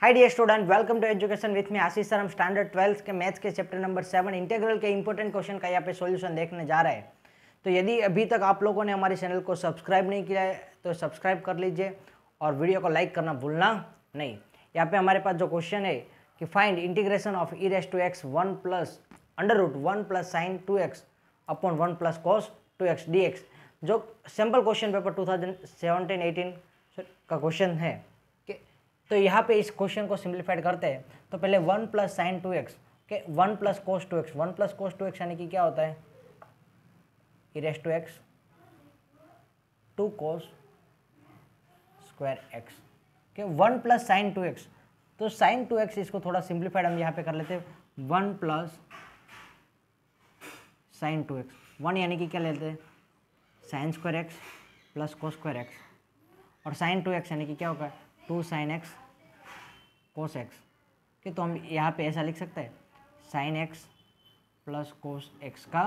Hi dear student welcome to education with me Ashish sir हम standard twelfth के maths के chapter number seven integral के important question का यहाँ पे सॉल्यूशन देखने जा रहे हैं तो यदि अभी तक आप लोगों ने हमारे चैनल को सब्सक्राइब नहीं किया है तो सब्सक्राइब कर लीजिए और वीडियो को लाइक करना भूलना नहीं यहाँ पे हमारे पास जो क्वेश्चन है कि find integration of e raise to x one plus under root one plus sine two x upon one plus cos two x d x जो simple question paper two thousand seventeen eighteen का question है तो यहाँ पे इस question को simplified करते हैं तो पहले one plus sine two x के one plus cos two x one plus cos two x यानी कि क्या होता है e raise to x two cos square x के one plus sine two x तो साइन टू एक्स इसको थोड़ा सिंप्लीफाइड हम यहाँ पे कर लेते हैं one plus sine two x one यानी कि क्या लेते हैं sine square x plus cos square x और साइन टू एक्स यानी कि क्या होगा two sine x cos x के तो हम यहाँ पे ऐसा लिख सकते हैं sine x plus cos x का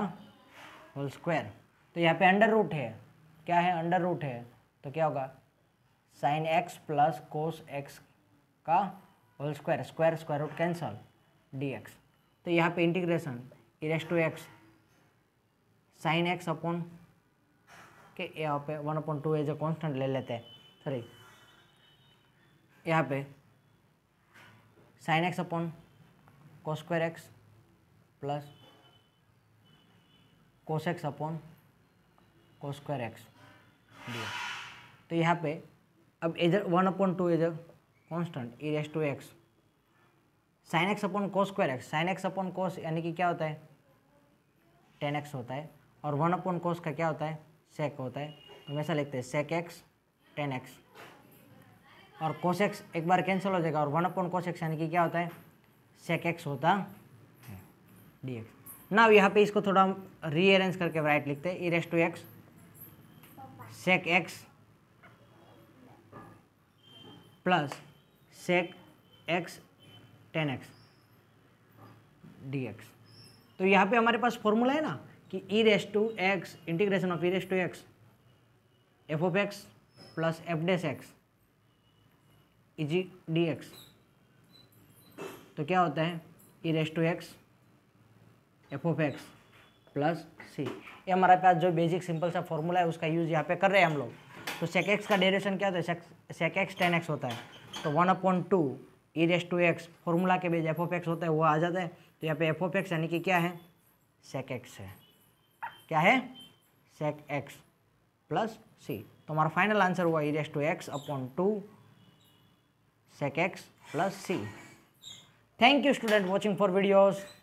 होल स्क्वायर तो यहाँ पे अंडर रूट है क्या है अंडर रूट है तो क्या होगा sine x plus cos x का whole square square square root cancel d x तो यहाँ पे integration e raise to x sine x upon के यहाँ पे one upon two as a constant ले लेते हैं सॉरी यहाँ पे sine x upon cos square x plus cos x upon cos square x दिया तो यहाँ पे अब इधर वन अपॉन टू इधर constant e raise to x sine x upon cos square x sine x upon cos यानी कि क्या होता है टेन एक्स होता है और वन अपॉन कोस का क्या होता है सेक होता है तो हमेशा लिखते हैं सेक एक्स टेन एक्स और कोशेक्स एक बार कैंसिल हो जाएगा और वन अपॉन कोशेक्स यानी कि क्या होता है सेक एक्स होता है डी एक्स ना अब यहाँ पर इसको थोड़ा हम रीअरेंज करके राइट लिखते हैं e raise to x sec x plus sec x tan x d x तो यहाँ पे हमारे पास फॉर्मूला है ना कि e raise to x integration of e raise to x f of x plus f dash x easy d x तो क्या होता है e raise to x f of x plus c ये हमारे पास जो बेसिक सिंपल सा formula है उसका यूज़ यहाँ पे कर रहे हैं हम लोग तो सेक एक्स का डेरेशन क्या होता है सेक एक्स टेन एक्स होता है तो one upon two e raise to x formula के बेच एफ ऑफ एक्स होता है वो आ जाता है तो यहाँ पे एफ ऑफ एक्स यानी कि क्या है सेक एक्स है क्या है सेक एक्स प्लस सी तो हमारा फाइनल आंसर हुआ e raise to x upon two sec x plus c. Thank you student watching for videos.